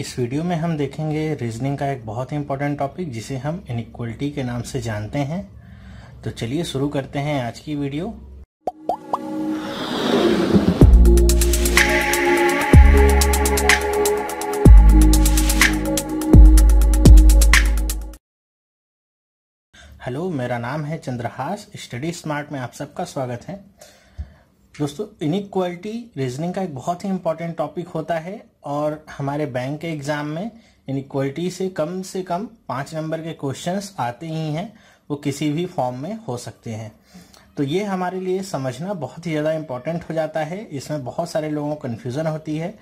इस वीडियो में हम देखेंगे रीजनिंग का एक बहुत ही इंपॉर्टेंट टॉपिक जिसे हम इनक्वलिटी के नाम से जानते हैं तो चलिए शुरू करते हैं आज की वीडियो हेलो मेरा नाम है चंद्रहास स्टडी स्मार्ट में आप सबका स्वागत है दोस्तों इनक्वालिटी रीजनिंग का एक बहुत ही इंपॉर्टेंट टॉपिक होता है और हमारे बैंक के एग्ज़ाम में इनक्वलिटी से कम से कम पाँच नंबर के क्वेश्चंस आते ही हैं वो किसी भी फॉर्म में हो सकते हैं तो ये हमारे लिए समझना बहुत ही ज़्यादा इम्पॉर्टेंट हो जाता है इसमें बहुत सारे लोगों को कन्फ्यूज़न होती है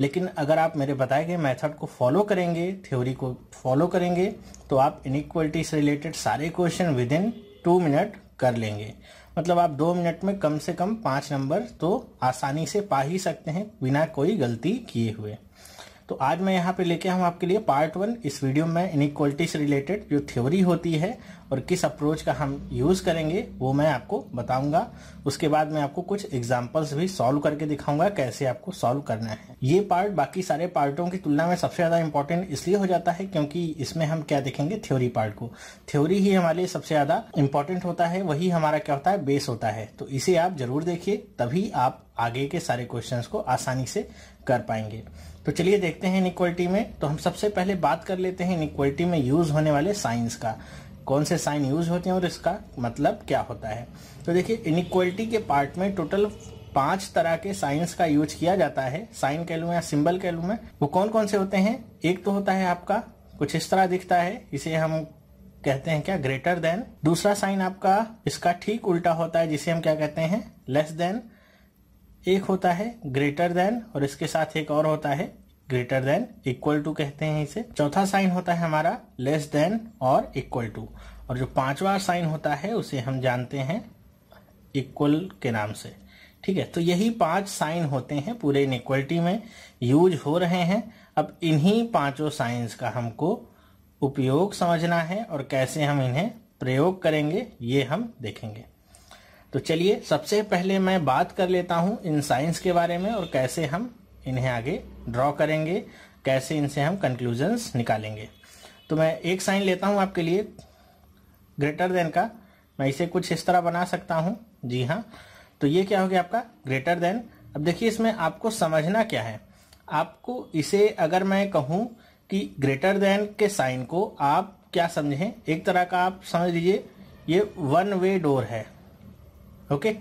लेकिन अगर आप मेरे बताए गए मेथड को फॉलो करेंगे थ्योरी को फॉलो करेंगे तो आप इनक्वलिटी से रिलेटेड सारे question within two minute कर लेंगे मतलब आप दो मिनट में कम से कम पांच नंबर तो आसानी से पा ही सकते हैं बिना कोई गलती किए हुए तो आज मैं यहाँ पे लेके हम आपके लिए पार्ट वन इस वीडियो में इनिक्वालिटी से रिलेटेड जो थ्योरी होती है और किस अप्रोच का हम यूज़ करेंगे वो मैं आपको बताऊंगा उसके बाद मैं आपको कुछ एग्जाम्पल्स भी सॉल्व करके दिखाऊंगा कैसे आपको सॉल्व करना है ये पार्ट बाकी सारे पार्टों की तुलना में सबसे ज़्यादा इम्पोर्टेंट इसलिए हो जाता है क्योंकि इसमें हम क्या देखेंगे थ्योरी पार्ट को थ्योरी ही हमारे लिए सबसे ज़्यादा इम्पोर्टेंट होता है वही हमारा क्या होता है बेस होता है तो इसे आप जरूर देखिए तभी आप आगे के सारे क्वेश्चन को आसानी से कर पाएंगे तो चलिए देखते हैं इनिक्वलिटी में तो हम सबसे पहले बात कर लेते हैं इनिक्वलिटी में यूज होने वाले साइंस का कौन से साइन यूज होते हैं और इसका मतलब क्या होता है तो देखिए इनक्वलिटी के पार्ट में टोटल पांच तरह के साइंस का यूज किया जाता है साइन कह लू या सिंबल कह लू मैं वो कौन कौन से होते हैं एक तो होता है आपका कुछ इस तरह दिखता है इसे हम कहते हैं क्या ग्रेटर देन दूसरा साइन आपका इसका ठीक उल्टा होता है जिसे हम क्या कहते हैं लेस देन एक होता है ग्रेटर देन और इसके साथ एक और होता है ग्रेटर देन इक्वल टू कहते हैं इसे चौथा साइन होता है हमारा लेस देन और इक्वल टू और जो पांचवा साइन होता है उसे हम जानते हैं इक्वल के नाम से ठीक है तो यही पांच साइन होते हैं पूरे इनक्वलिटी में यूज हो रहे हैं अब इन्हीं पांचों साइंस का हमको उपयोग समझना है और कैसे हम इन्हें प्रयोग करेंगे ये हम देखेंगे तो चलिए सबसे पहले मैं बात कर लेता हूं इन साइंस के बारे में और कैसे हम इन्हें आगे ड्रॉ करेंगे कैसे इनसे हम कंक्लूजन्स निकालेंगे तो मैं एक साइन लेता हूँ आपके लिए ग्रेटर देन का मैं इसे कुछ इस तरह बना सकता हूँ जी हाँ तो ये क्या हो गया आपका ग्रेटर देन अब देखिए इसमें आपको समझना क्या है आपको इसे अगर मैं कहूँ कि ग्रेटर देन के साइन को आप क्या समझें एक तरह का आप समझ लीजिए ये वन वे डोर है ओके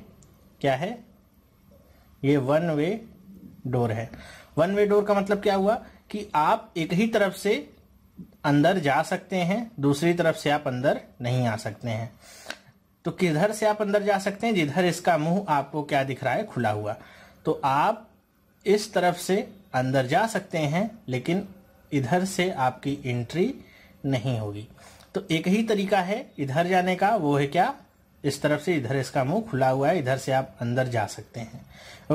क्या है ये वन वे डोर है वन वे डोर का मतलब क्या हुआ कि आप एक ही तरफ से अंदर जा सकते हैं दूसरी तरफ से आप अंदर नहीं आ सकते हैं तो किधर से आप अंदर जा सकते हैं जिधर इसका मुंह आपको क्या दिख रहा है खुला हुआ तो आप इस तरफ से अंदर जा सकते हैं लेकिन इधर से आपकी एंट्री नहीं होगी तो एक ही तरीका है इधर जाने का वो है क्या इस तरफ से इधर इसका मुंह खुला हुआ है इधर से आप अंदर जा सकते हैं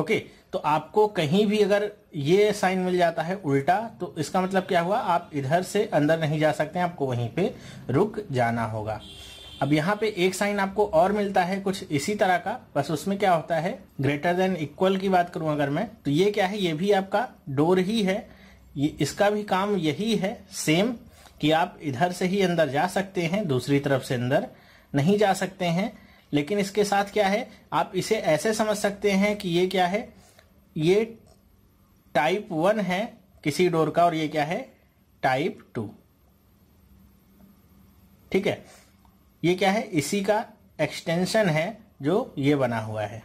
ओके तो आपको कहीं भी अगर ये साइन मिल जाता है उल्टा तो इसका मतलब क्या हुआ आप इधर से अंदर नहीं जा सकते हैं आपको वहीं पे रुक जाना होगा अब यहाँ पे एक साइन आपको और मिलता है कुछ इसी तरह का बस उसमें क्या होता है ग्रेटर देन इक्वल की बात करूं अगर मैं तो ये क्या है ये भी आपका डोर ही है ये इसका भी काम यही है सेम कि आप इधर से ही अंदर जा सकते हैं दूसरी तरफ से अंदर नहीं जा सकते हैं लेकिन इसके साथ क्या है आप इसे ऐसे समझ सकते हैं कि ये क्या है ये टाइप वन है किसी डोर का और ये क्या है टाइप टू ठीक है ये क्या है इसी का एक्सटेंशन है जो ये बना हुआ है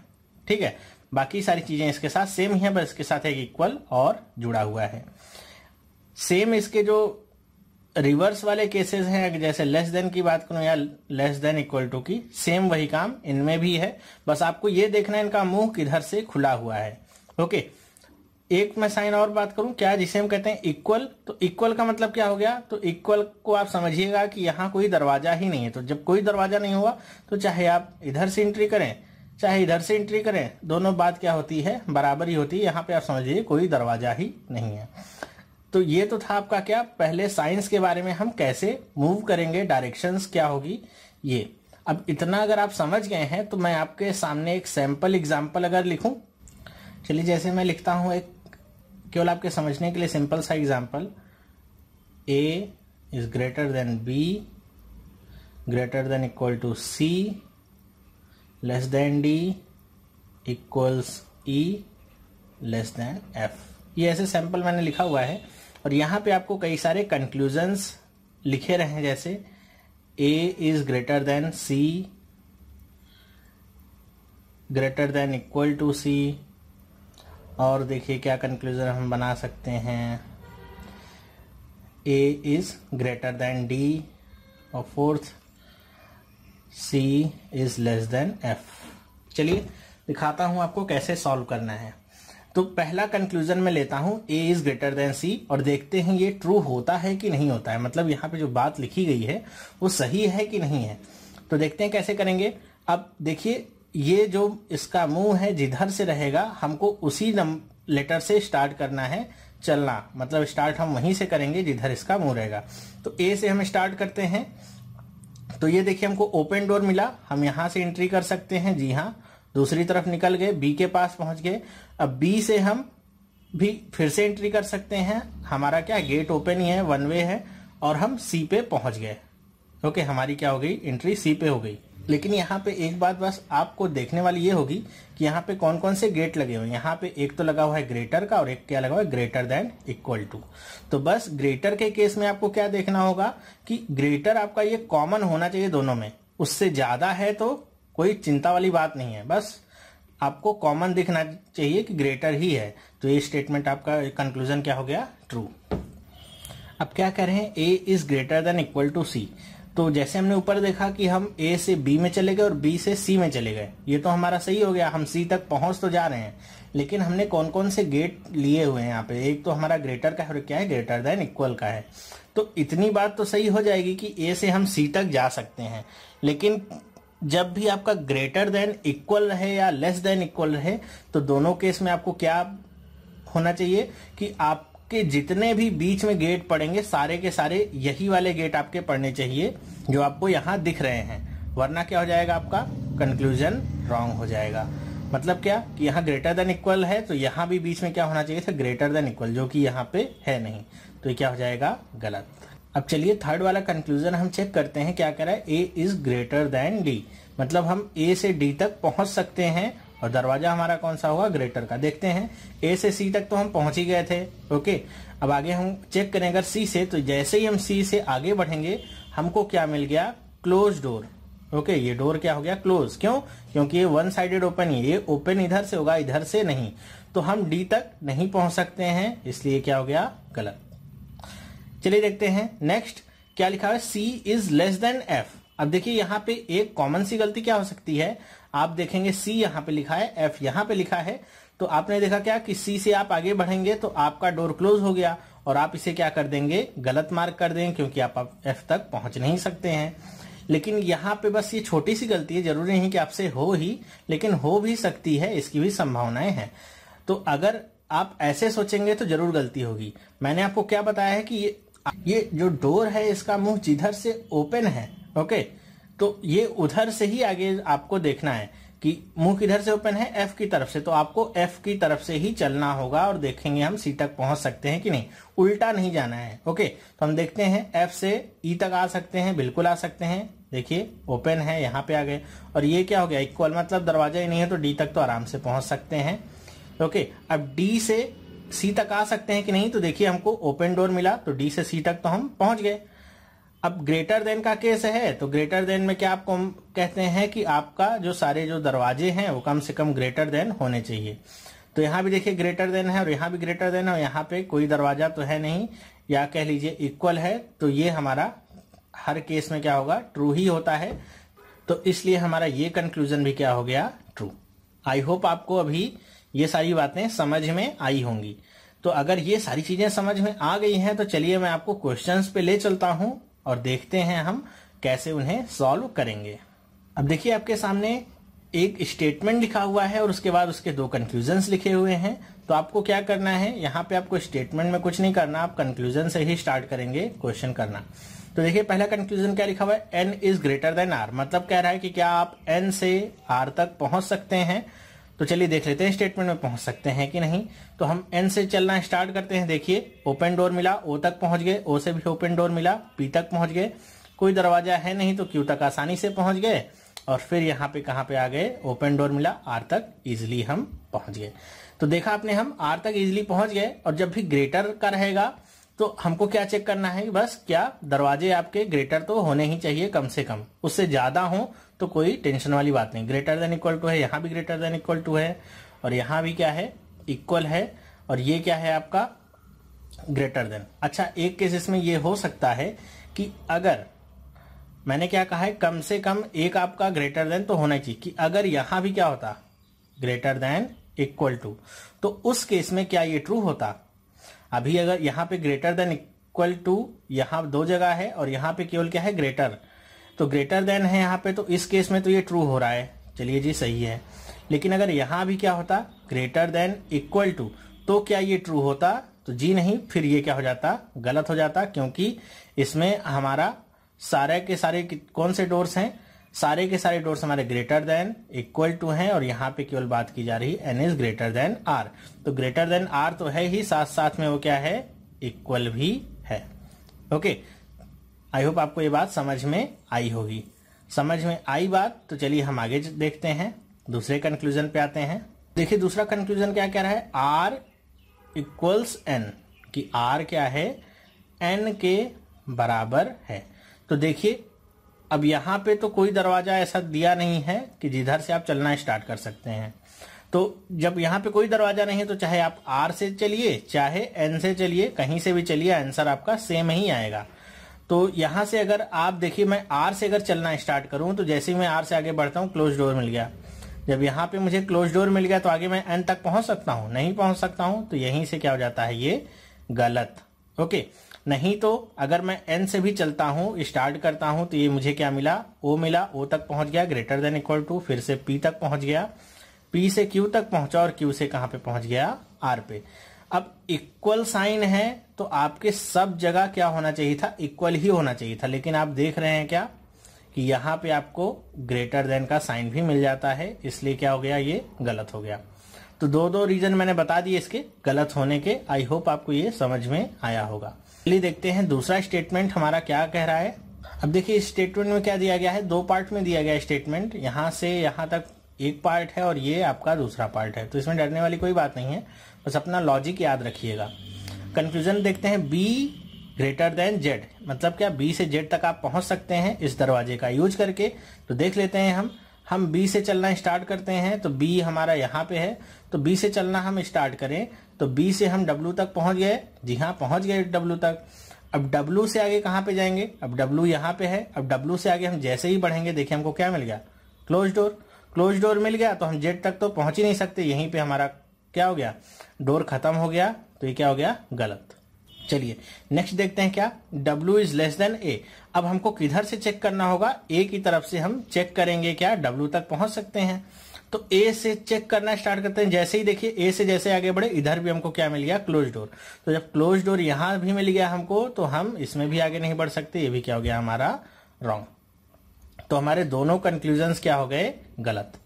ठीक है बाकी सारी चीजें इसके साथ सेम ही है बस इसके साथ एक इक्वल और जुड़ा हुआ है सेम इसके जो रिवर्स वाले केसेस हैं अगर जैसे लेस देन की बात करूं या लेस देन इक्वल टू की सेम वही काम इनमें भी है बस आपको ये देखना है इनका मुंह किधर से खुला हुआ है ओके एक मैं साइन और बात करूं क्या जिसे हम कहते हैं इक्वल तो इक्वल का मतलब क्या हो गया तो इक्वल को आप समझिएगा कि यहाँ कोई दरवाजा ही नहीं है तो जब कोई दरवाजा नहीं हुआ तो चाहे आप इधर से एंट्री करें चाहे इधर से एंट्री करें दोनों बात क्या होती है बराबर ही होती है यहाँ पे आप समझिए कोई दरवाजा ही नहीं है तो ये तो था आपका क्या पहले साइंस के बारे में हम कैसे मूव करेंगे डायरेक्शन क्या होगी ये अब इतना अगर आप समझ गए हैं तो मैं आपके सामने एक सैंपल एग्जाम्पल अगर लिखूं चलिए जैसे मैं लिखता हूं एक केवल आपके समझने के लिए सिंपल सा example A is greater than B greater than equal to C less than D equals E less than F ये ऐसे सैंपल मैंने लिखा हुआ है और यहाँ पे आपको कई सारे कंक्लूजन्स लिखे रहे हैं जैसे A is greater than C greater than equal to C और देखिए क्या कंक्लूजन हम बना सकते हैं A is greater than D और fourth C is less than F चलिए दिखाता हूं आपको कैसे सॉल्व करना है तो पहला कंक्लूजन मैं लेता हूं A is greater than C और देखते हैं ये ट्रू होता है कि नहीं होता है मतलब यहाँ पे जो बात लिखी गई है वो सही है कि नहीं है तो देखते हैं कैसे करेंगे अब देखिए ये जो इसका मुंह है जिधर से रहेगा हमको उसी लेटर से स्टार्ट करना है चलना मतलब स्टार्ट हम वहीं से करेंगे जिधर इसका मुंह रहेगा तो ए से हम स्टार्ट करते हैं तो ये देखिए हमको ओपन डोर मिला हम यहां से एंट्री कर सकते हैं जी हाँ दूसरी तरफ निकल गए बी के पास पहुंच गए अब बी से हम भी फिर से एंट्री कर सकते हैं हमारा क्या गेट ओपन ही है वन वे है और हम सी पे पहुंच गए ओके हमारी क्या हो गई एंट्री सी पे हो गई लेकिन यहाँ पे एक बात बस आपको देखने वाली ये होगी कि यहाँ पे कौन कौन से गेट लगे हुए यहाँ पे एक तो लगा हुआ है ग्रेटर का और एक क्या लगा हुआ है ग्रेटर देन इक्वल टू तो बस ग्रेटर के केस में आपको क्या देखना होगा कि ग्रेटर आपका ये कॉमन होना चाहिए दोनों में उससे ज्यादा है तो कोई चिंता वाली बात नहीं है बस आपको कॉमन दिखना चाहिए कि ग्रेटर ही है तो ये स्टेटमेंट आपका कंक्लूजन क्या हो गया ट्रू अब क्या कह रहे हैं A is greater than equal to C तो जैसे हमने ऊपर देखा कि हम ए से बी में चले गए और बी से सी में चले गए ये तो हमारा सही हो गया हम सी तक पहुंच तो जा रहे हैं लेकिन हमने कौन कौन से गेट लिए हुए हैं यहाँ पे एक तो हमारा ग्रेटर का है क्या है ग्रेटर देन इक्वल का है तो इतनी बात तो सही हो जाएगी कि ए से हम सी तक जा सकते हैं लेकिन जब भी आपका ग्रेटर देन इक्वल रहे या लेस देन इक्वल रहे तो दोनों केस में आपको क्या होना चाहिए कि आपके जितने भी बीच में गेट पड़ेंगे सारे के सारे यही वाले गेट आपके पड़ने चाहिए जो आपको यहाँ दिख रहे हैं वरना क्या हो जाएगा आपका कंक्लूजन रॉन्ग हो जाएगा मतलब क्या कि यहाँ ग्रेटर देन इक्वल है तो यहाँ भी बीच में क्या होना चाहिए था ग्रेटर देन इक्वल जो कि यहाँ पे है नहीं तो ये क्या हो जाएगा गलत अब चलिए थर्ड वाला कंक्लूजन हम चेक करते हैं क्या कह रहा है A is greater than D मतलब हम ए से डी तक पहुंच सकते हैं और दरवाजा हमारा कौन सा होगा ग्रेटर का देखते हैं ए से सी तक तो हम पहुंच ही गए थे ओके अब आगे हम चेक करें अगर सी से तो जैसे ही हम सी से आगे बढ़ेंगे हमको क्या मिल गया क्लोज डोर ओके ये डोर क्या हो गया क्लोज क्यों क्योंकि ये वन साइडेड ओपन ही ये ओपन इधर से होगा इधर से नहीं तो हम डी तक नहीं पहुंच सकते हैं इसलिए क्या हो गया गलत चलिए देखते हैं नेक्स्ट क्या लिखा है C is less than F अब देखिए यहाँ पे एक कॉमन सी गलती क्या हो सकती है आप देखेंगे सी यहाँ पे लिखा है एफ यहाँ पे लिखा है तो आपने देखा क्या कि सी से आप आगे बढ़ेंगे तो आपका डोर क्लोज हो गया और आप इसे क्या कर देंगे गलत मार्क कर देंगे क्योंकि आप एफ तक पहुंच नहीं सकते हैं लेकिन यहाँ पे बस ये छोटी सी गलती है जरूरी नहीं कि आपसे हो ही लेकिन हो भी सकती है इसकी भी संभावनाएं हैं तो अगर आप ऐसे सोचेंगे तो जरूर गलती होगी मैंने आपको क्या बताया है कि ये ये जो डोर है इसका मुंह जिधर से ओपन है ओके तो ये उधर से ही आगे आपको देखना है कि मुंह किधर से ओपन है एफ की तरफ से तो आपको एफ की तरफ से ही चलना होगा और देखेंगे हम सी तक पहुंच सकते हैं कि नहीं उल्टा नहीं जाना है ओके तो हम देखते हैं एफ से ई e तक आ सकते हैं बिल्कुल आ सकते हैं देखिए ओपन है यहाँ पे आ गए और ये क्या हो गया इक्वल मतलब दरवाजा ही नहीं है तो डी तक तो आराम से पहुंच सकते हैं ओके अब डी से सी तक आ सकते हैं कि नहीं तो देखिए हमको ओपन डोर मिला तो डी से सी तक तो हम पहुंच गए अब ग्रेटर देन का केस है तो ग्रेटर देन में क्या आपको हम कहते हैं कि आपका जो सारे जो दरवाजे हैं वो कम से कम ग्रेटर देन होने चाहिए तो यहाँ भी देखिए ग्रेटर देन है और यहाँ भी ग्रेटर देन है और यहाँ पे कोई दरवाजा तो है नहीं या कह लीजिए इक्वल है तो ये हमारा हर केस में क्या होगा ट्रू ही होता है तो इसलिए हमारा ये कंक्लूजन भी क्या हो गया ट्रू आई होप आपको अभी ये सारी बातें समझ में आई होंगी तो अगर ये सारी चीजें समझ में आ गई हैं तो चलिए मैं आपको क्वेश्चंस पे ले चलता हूं और देखते हैं हम कैसे उन्हें सॉल्व करेंगे अब देखिए आपके सामने एक स्टेटमेंट लिखा हुआ है और उसके बाद उसके दो कंक्लूजन लिखे हुए हैं तो आपको क्या करना है यहाँ पे आपको स्टेटमेंट में कुछ नहीं करना आप कंक्लूजन से ही स्टार्ट करेंगे क्वेश्चन करना तो देखिए पहला कंक्लूजन क्या लिखा हुआ है N is greater than R मतलब कह रहा है कि क्या आप एन से आर तक पहुंच सकते हैं तो चलिए देख लेते हैं स्टेटमेंट में पहुंच सकते हैं कि नहीं तो हम एन से चलना स्टार्ट करते हैं देखिए ओपन डोर मिला ओ तक पहुंच गए ओ से भी ओपन डोर मिला पी तक पहुंच गए कोई दरवाजा है नहीं तो क्यू तक आसानी से पहुंच गए और फिर यहाँ पे कहाँ पे आ गए ओपन डोर मिला आर तक इजिली हम पहुंच गए तो देखा आपने हम आर तक इजिली पहुंच गए और जब भी ग्रेटर का रहेगा तो हमको क्या चेक करना है बस क्या दरवाजे आपके ग्रेटर तो होने ही चाहिए कम से कम उससे ज्यादा हो तो कोई टेंशन वाली बात नहीं ग्रेटर देन इक्वल टू है यहाँ भी ग्रेटर देन इक्वल टू है और यहाँ भी क्या है इक्वल है और ये क्या है आपका ग्रेटर देन अच्छा एक केसेस में ये हो सकता है कि अगर मैंने क्या कहा है कम से कम एक आपका ग्रेटर देन तो होना चाहिए कि अगर यहाँ भी क्या होता ग्रेटर देन इक्वल टू तो उस केस में क्या ये ट्रू होता अभी अगर यहाँ पे ग्रेटर देन इक्वल टू यहाँ दो जगह है और यहाँ पे केवल क्या है ग्रेटर तो ग्रेटर देन है यहाँ पे तो इस केस में तो ये ट्रू हो रहा है चलिए जी सही है लेकिन अगर यहाँ भी क्या होता ग्रेटर देन इक्वल टू तो क्या ये ट्रू होता तो जी नहीं फिर ये क्या हो जाता गलत हो जाता क्योंकि इसमें हमारा सारे के सारे कौन से डोर्स हैं सारे के सारे डोर्स हमारे ग्रेटर देन इक्वल टू हैं और यहाँ पे केवल बात की जा रही है N is greater than R तो ग्रेटर देन आर तो है ही साथ साथ में वो क्या है इक्वल भी है ओके आई होप आपको ये बात समझ में आई होगी समझ में आई बात तो चलिए हम आगे देखते हैं दूसरे कंक्लूजन पे आते हैं देखिए दूसरा कंक्लूजन क्या कह रहा है आर इक्वल्स एन की आर क्या है एन के बराबर है तो देखिए अब यहाँ पे तो कोई दरवाज़ा ऐसा दिया नहीं है कि जिधर से आप चलना स्टार्ट कर सकते हैं तो जब यहाँ पे कोई दरवाज़ा नहीं है तो चाहे आप आर से चलिए चाहे एन से चलिए कहीं से भी चलिए आंसर आपका सेम ही आएगा तो यहां से अगर आप देखिए मैं आर से अगर चलना स्टार्ट करूं तो जैसे ही मैं आर से आगे बढ़ता हूँ क्लोज डोर मिल गया जब यहाँ पे मुझे क्लोज डोर मिल गया तो आगे मैं एन तक पहुंच सकता हूँ नहीं पहुंच सकता हूं तो यहीं से क्या हो जाता है ये गलत ओके नहीं तो अगर मैं एन से भी चलता हूं स्टार्ट करता हूं तो ये मुझे क्या मिला ओ मिला ओ तक पहुंच गया ग्रेटर देन इक्वल टू फिर से पी तक पहुंच गया पी से क्यू तक पहुंचा और क्यू से कहां पे पहुंच गया आर पे अब इक्वल साइन है तो आपके सब जगह क्या होना चाहिए था इक्वल ही होना चाहिए था लेकिन आप देख रहे हैं क्या कि यहां पे आपको ग्रेटर देन का साइन भी मिल जाता है इसलिए क्या हो गया ये गलत हो गया तो दो दो रीजन मैंने बता दिए इसके गलत होने के आई होप आपको ये समझ में आया होगा चलिए देखते हैं दूसरा स्टेटमेंट हमारा क्या कह रहा है अब देखिए स्टेटमेंट में क्या दिया गया है दो पार्ट में दिया गया स्टेटमेंट यहाँ से यहाँ तक एक पार्ट है और ये आपका दूसरा पार्ट है तो इसमें डरने वाली कोई बात नहीं है बस अपना लॉजिक याद रखिएगा कंफ्यूजन देखते हैं बी ग्रेटर देन जेड मतलब क्या बी से जेड तक आप पहुंच सकते हैं इस दरवाजे का यूज करके तो देख लेते हैं हम हम बी से चलना स्टार्ट करते हैं तो बी हमारा यहाँ पे है तो बी से चलना हम स्टार्ट करें तो बी से हम डब्ल्यू तक पहुंच गए जी हाँ पहुंच गए डब्ल्यू तक अब डब्ल्यू से आगे कहां पे जाएंगे अब डब्ल्यू यहां पे है अब डब्लू से आगे हम जैसे ही बढ़ेंगे देखिए हमको क्या मिल गया क्लोज डोर क्लोज डोर मिल गया तो हम जेड तक तो पहुंच ही नहीं सकते यहीं पे हमारा क्या हो गया डोर खत्म हो गया तो ये क्या हो गया गलत चलिए नेक्स्ट देखते हैं क्या W is less than A अब हमको किधर से चेक करना होगा A की तरफ से हम चेक करेंगे क्या W तक पहुंच सकते हैं तो ए से चेक करना स्टार्ट करते हैं जैसे ही देखिए ए से जैसे आगे बढ़े इधर भी हमको क्या मिल गया क्लोज डोर तो जब क्लोज डोर यहां भी मिल गया हमको तो हम इसमें भी आगे नहीं बढ़ सकते ये भी क्या हो गया हमारा रॉन्ग तो हमारे दोनों कंक्लूजन क्या हो गए गलत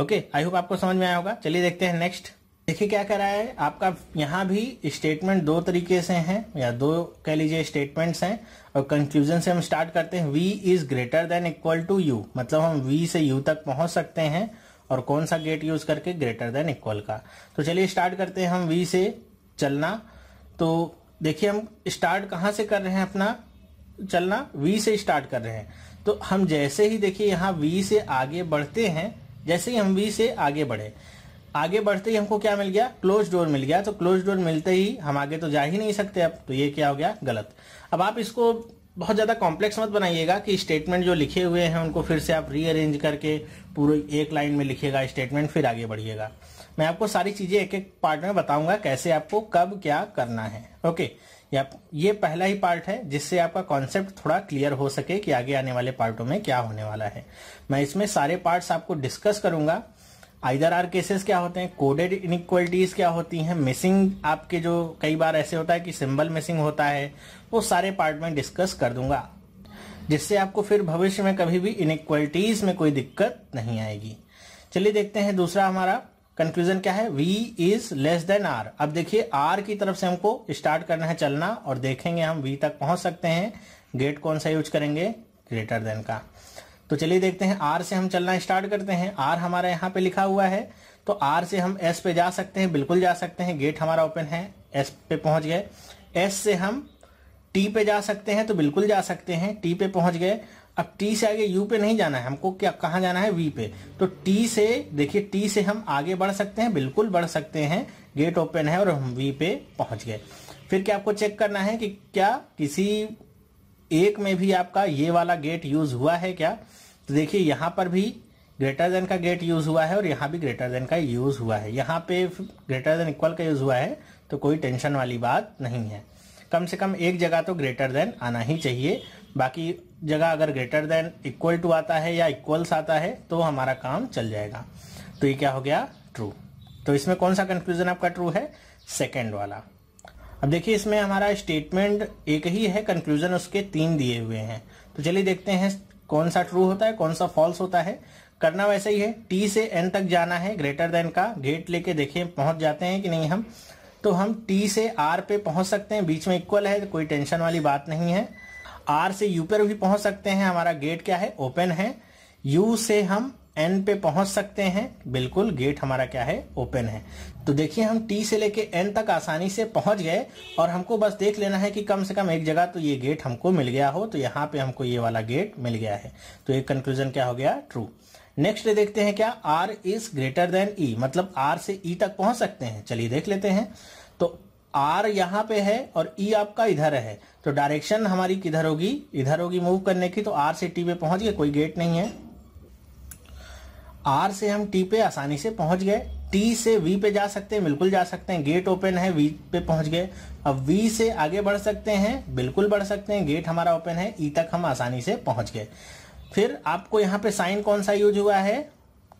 ओके आई होप आपको समझ में आया होगा चलिए देखते हैं नेक्स्ट देखिए क्या करा है आपका यहां भी स्टेटमेंट दो तरीके से हैं या दो कह लीजिए स्टेटमेंट्स हैं और कंक्लूजन से हम स्टार्ट करते हैं V is greater than equal to U मतलब हम वी से यू तक पहुंच सकते हैं और कौन सा गेट यूज करके ग्रेटर देन इक्वल का तो चलिए स्टार्ट करते हैं हम वी से चलना तो देखिए हम स्टार्ट कहाँ से कर रहे हैं अपना चलना वी से स्टार्ट कर रहे हैं तो हम जैसे ही देखिए यहाँ वी से आगे बढ़ते हैं जैसे ही हम वी से आगे बढ़े आगे बढ़ते ही हमको क्या मिल गया क्लोज डोर मिल गया तो क्लोज डोर मिलते ही हम आगे तो जा ही नहीं सकते अब तो ये क्या हो गया गलत अब आप इसको बहुत ज़्यादा कॉम्प्लेक्स मत बनाइएगा कि स्टेटमेंट जो लिखे हुए हैं उनको फिर से आप रीअरेंज करके पूरे एक लाइन में लिखिएगा स्टेटमेंट फिर आगे बढ़िएगा मैं आपको सारी चीज़ें एक एक पार्ट में बताऊंगा कैसे आपको कब क्या करना है ओके या ये पहला ही पार्ट है जिससे आपका कॉन्सेप्ट थोड़ा क्लियर हो सके कि आगे आने वाले पार्टों में क्या होने वाला है मैं इसमें सारे पार्ट्स आपको डिस्कस करूंगा आइदर आर केसेस क्या होते हैं कोडेड इनक्वलिटीज क्या होती हैं मिसिंग आपके जो कई बार ऐसे होता है कि सिंबल मिसिंग होता है वो सारे पार्ट में डिस्कस कर दूंगा जिससे आपको फिर भविष्य में कभी भी इनक्वलिटीज में कोई दिक्कत नहीं आएगी चलिए देखते हैं दूसरा हमारा कंक्लूजन क्या है V is less than R अब देखिए आर की तरफ से हमको स्टार्ट करना है चलना और देखेंगे हम वी तक पहुंच सकते हैं गेट कौन सा यूज करेंगे ग्रेटर देन का तो चलिए देखते हैं आर से हम चलना स्टार्ट करते हैं आर हमारा यहाँ पे लिखा हुआ है तो आर से हम एस पे जा सकते हैं बिल्कुल जा सकते हैं गेट हमारा ओपन है एस पे पहुंच गए एस से हम टी पे जा सकते हैं तो बिल्कुल जा सकते हैं टी पे पहुंच गए अब टी से आगे यू पे नहीं जाना है हमको क्या कहाँ जाना है वी पे तो टी से देखिए टी से हम आगे बढ़ सकते हैं बिल्कुल बढ़ सकते हैं गेट ओपन है और हम वी पे पहुंच गए फिर क्या आपको चेक करना है कि क्या किसी एक में भी आपका ये वाला गेट यूज हुआ है क्या तो देखिए यहाँ पर भी ग्रेटर देन का गेट यूज हुआ है और यहाँ भी ग्रेटर देन का यूज हुआ है यहाँ पे ग्रेटर देन इक्वल का यूज हुआ है तो कोई टेंशन वाली बात नहीं है कम से कम एक जगह तो ग्रेटर देन आना ही चाहिए बाकी जगह अगर ग्रेटर देन इक्वल टू आता है या इक्वल्स आता है तो हमारा काम चल जाएगा तो ये क्या हो गया ट्रू तो इसमें कौन सा कंक्लूजन आपका ट्रू है सेकेंड वाला अब देखिए इसमें हमारा स्टेटमेंट एक ही है कंक्लूजन उसके तीन दिए हुए हैं तो चलिए देखते हैं कौन सा ट्रू होता है कौन सा फॉल्स होता है करना वैसे ही है टी से एन तक जाना है ग्रेटर देन का गेट लेके देखें पहुंच जाते हैं कि नहीं हम तो हम टी से आर पे पहुंच सकते हैं बीच में इक्वल है कोई टेंशन वाली बात नहीं है आर से यू पर भी पहुंच सकते हैं हमारा गेट क्या है ओपन है यू से हम एन पे पहुंच सकते हैं बिल्कुल गेट हमारा क्या है ओपन है तो देखिए हम टी से लेके एन तक आसानी से पहुंच गए और हमको बस देख लेना है कि कम से कम एक जगह तो ये गेट हमको मिल गया हो तो यहाँ पे हमको ये वाला गेट मिल गया है तो एक कंक्लूजन क्या हो गया ट्रू नेक्स्ट देखते हैं क्या R is greater than E मतलब आर से ई e तक पहुंच सकते हैं चलिए देख लेते हैं तो आर यहाँ पे है और ई e आपका इधर है तो डायरेक्शन हमारी किधर होगी इधर होगी मूव करने की तो आर से टी पे पहुंच गए कोई गेट नहीं है आर से हम टी पे आसानी से पहुंच गए टी से वी पे जा सकते हैं बिल्कुल जा सकते हैं गेट ओपन है वी पे पहुंच गए अब वी से आगे बढ़ सकते हैं बिल्कुल बढ़ सकते हैं गेट हमारा ओपन है ई e तक हम आसानी से पहुंच गए फिर आपको यहाँ पे साइन कौन सा यूज हुआ है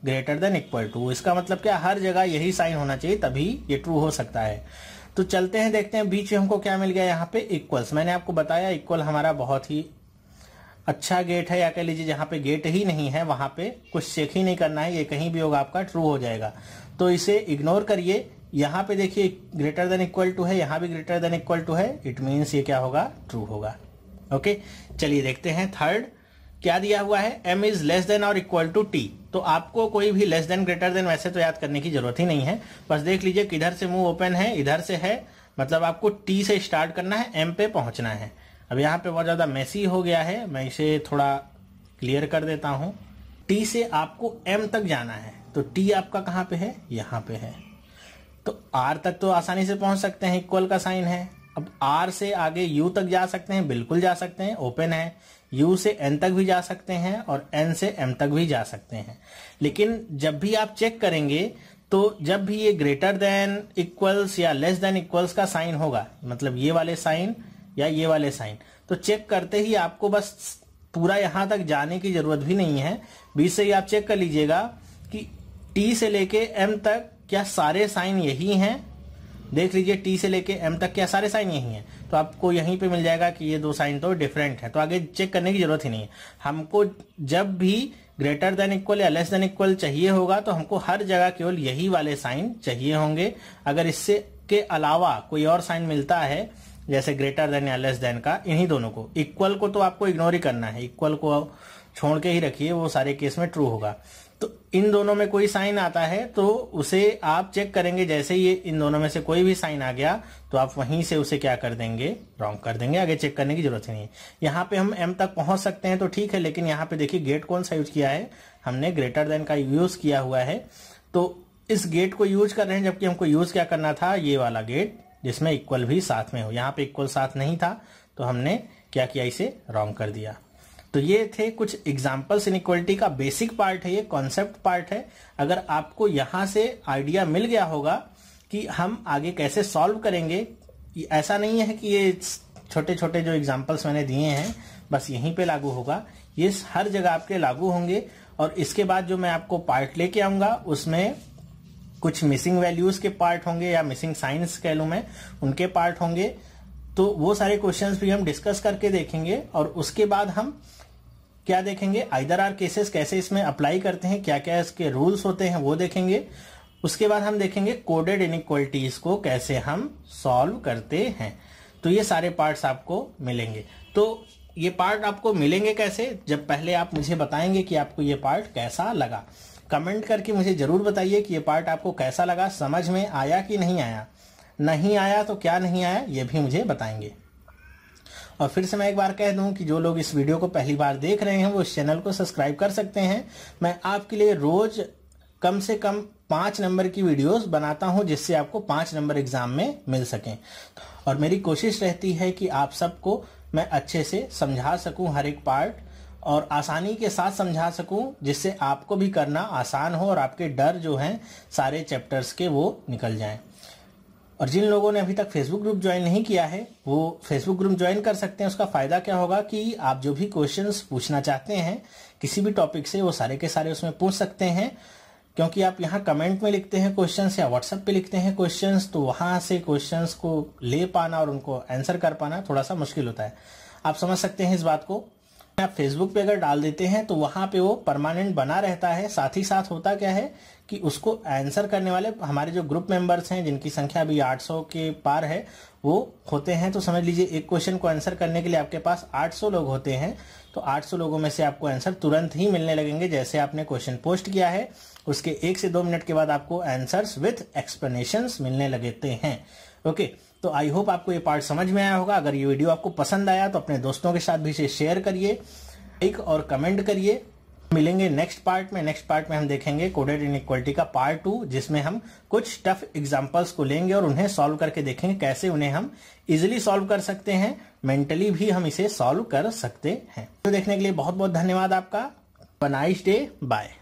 ग्रेटर देन इक्वल टू इसका मतलब क्या हर जगह यही साइन होना चाहिए तभी ये ट्रू हो सकता है तो चलते हैं देखते हैं बीच में हमको क्या मिल गया यहाँ पे इक्वल्स मैंने आपको बताया इक्वल हमारा बहुत ही अच्छा गेट है या कह लीजिए जहाँ पे गेट ही नहीं है वहाँ पे कुछ चेक ही नहीं करना है ये कहीं भी होगा आपका ट्रू हो जाएगा तो इसे इग्नोर करिए यहाँ पे देखिए ग्रेटर देन इक्वल टू है यहाँ भी ग्रेटर देन इक्वल टू है इट मीन्स ये क्या होगा ट्रू होगा ओके चलिए देखते हैं थर्ड क्या दिया हुआ है एम इज लेस देन और इक्वल टू टी तो आपको कोई भी लेस देन ग्रेटर देन वैसे तो याद करने की जरूरत ही नहीं है बस देख लीजिए किधर से मुंह ओपन है इधर से है मतलब आपको टी से स्टार्ट करना है एम पे पहुंचना है अब यहाँ पे बहुत ज़्यादा मैसी हो गया है मैं इसे थोड़ा क्लियर कर देता हूं टी से आपको एम तक जाना है तो टी आपका कहाँ पे है यहाँ पे है तो आर तक तो आसानी से पहुंच सकते हैं इक्वल का साइन है अब आर से आगे यू तक जा सकते हैं बिल्कुल जा सकते हैं ओपन है यू से एन तक भी जा सकते हैं और एन से एम तक भी जा सकते हैं लेकिन जब भी आप चेक करेंगे तो जब भी ये ग्रेटर देन इक्वल्स या लेस देन इक्वल्स का साइन होगा मतलब ये वाले साइन या ये वाले साइन तो चेक करते ही आपको बस पूरा यहां तक जाने की जरूरत भी नहीं है बीच से ही आप चेक कर लीजिएगा कि टी से लेके एम तक क्या सारे साइन यही हैं देख लीजिए टी से लेके एम तक क्या सारे साइन यही हैं तो आपको यहीं पे मिल जाएगा कि ये दो साइन तो डिफरेंट है तो आगे चेक करने की जरूरत ही नहीं है हमको जब भी ग्रेटर देन इक्वल या लेस देन इक्वल चाहिए होगा तो हमको हर जगह केवल यही वाले साइन चाहिए होंगे अगर इससे के अलावा कोई और साइन मिलता है जैसे ग्रेटर देन या लेस देन का इन्हीं दोनों को इक्वल को तो आपको इग्नोर ही करना है इक्वल को छोड़ के ही रखिए वो सारे केस में ट्रू होगा तो इन दोनों में कोई साइन आता है तो उसे आप चेक करेंगे जैसे ये इन दोनों में से कोई भी साइन आ गया तो आप वहीं से उसे क्या कर देंगे रॉन्ग कर देंगे आगे चेक करने की जरूरत ही नहीं यहाँ पे हम एम तक पहुंच सकते हैं तो ठीक है लेकिन यहाँ पे देखिए गेट कौन सा यूज किया है हमने ग्रेटर देन का यूज किया हुआ है तो इस गेट को यूज कर रहे हैं जबकि हमको यूज क्या करना था ये वाला गेट जिसमें इक्वल भी साथ में हो यहाँ पे इक्वल साथ नहीं था तो हमने क्या किया इसे रॉन्ग कर दिया तो ये थे कुछ एग्जाम्पल्स इनक्वलिटी का बेसिक पार्ट है ये कॉन्सेप्ट पार्ट है अगर आपको यहां से आइडिया मिल गया होगा कि हम आगे कैसे सॉल्व करेंगे ऐसा नहीं है कि ये छोटे छोटे जो एग्जाम्पल्स मैंने दिए हैं बस यहीं पे लागू होगा ये हर जगह आपके लागू होंगे और इसके बाद जो मैं आपको पार्ट लेके आऊँगा उसमें कुछ मिसिंग वैल्यूज के पार्ट होंगे या मिसिंग साइंस कह लू मैं उनके पार्ट होंगे तो वो सारे क्वेश्चंस भी हम डिस्कस करके देखेंगे और उसके बाद हम क्या देखेंगे आइदर आर केसेस कैसे इसमें अप्लाई करते हैं क्या क्या इसके रूल्स होते हैं वो देखेंगे उसके बाद हम देखेंगे कोडेड इनिक्वलिटीज को कैसे हम सॉल्व करते हैं तो ये सारे पार्ट्स आपको मिलेंगे तो ये पार्ट आपको मिलेंगे कैसे जब पहले आप मुझे बताएंगे कि आपको ये पार्ट कैसा लगा कमेंट करके मुझे ज़रूर बताइए कि ये पार्ट आपको कैसा लगा समझ में आया कि नहीं आया नहीं आया तो क्या नहीं आया ये भी मुझे बताएंगे और फिर से मैं एक बार कह दूं कि जो लोग इस वीडियो को पहली बार देख रहे हैं वो इस चैनल को सब्सक्राइब कर सकते हैं मैं आपके लिए रोज़ कम से कम पाँच नंबर की वीडियोस बनाता हूं जिससे आपको पाँच नंबर एग्ज़ाम में मिल सकें और मेरी कोशिश रहती है कि आप सबको मैं अच्छे से समझा सकूं हर एक पार्ट और आसानी के साथ समझा सकूं जिससे आपको भी करना आसान हो और आपके डर जो हैं सारे चैप्टर्स के वो निकल जाएं और जिन लोगों ने अभी तक फेसबुक ग्रुप ज्वाइन नहीं किया है वो फेसबुक ग्रुप ज्वाइन कर सकते हैं उसका फ़ायदा क्या होगा कि आप जो भी क्वेश्चंस पूछना चाहते हैं किसी भी टॉपिक से वो सारे के सारे उसमें पूछ सकते हैं क्योंकि आप यहाँ कमेंट में लिखते हैं क्वेश्चन या व्हाट्सएप पे लिखते हैं क्वेश्चन तो वहाँ से क्वेश्चन को ले पाना और उनको आंसर कर पाना थोड़ा सा मुश्किल होता है आप समझ सकते हैं इस बात को आप फेसबुक पे अगर डाल देते हैं तो वहां पे वो परमानेंट बना रहता है साथ ही साथ होता क्या है कि उसको आंसर करने वाले हमारे जो ग्रुप मेंबर्स हैं जिनकी संख्या अभी 800 के पार है वो होते हैं तो समझ लीजिए एक क्वेश्चन को आंसर करने के लिए आपके पास 800 लोग होते हैं तो 800 लोगों में से आपको आंसर तुरंत ही मिलने लगेंगे जैसे आपने क्वेश्चन पोस्ट किया है उसके एक से दो मिनट के बाद आपको आंसर्स विथ एक्सप्लेनेशंस मिलने लगते हैं ओके तो आई होप आपको ये पार्ट समझ में आया होगा अगर ये वीडियो आपको पसंद आया तो अपने दोस्तों के साथ भी इसे शेयर करिए लाइक और कमेंट करिए मिलेंगे नेक्स्ट पार्ट में नेक्स्ट पार्ट में हम देखेंगे कोडेड इक्वलिटी का पार्ट टू जिसमें हम कुछ टफ एग्जाम्पल्स को लेंगे और उन्हें सॉल्व करके देखेंगे कैसे उन्हें हम इजिली सॉल्व कर सकते हैं मेंटली भी हम इसे सॉल्व कर सकते हैं तो देखने के लिए बहुत बहुत धन्यवाद आपका बनाइश डे बाय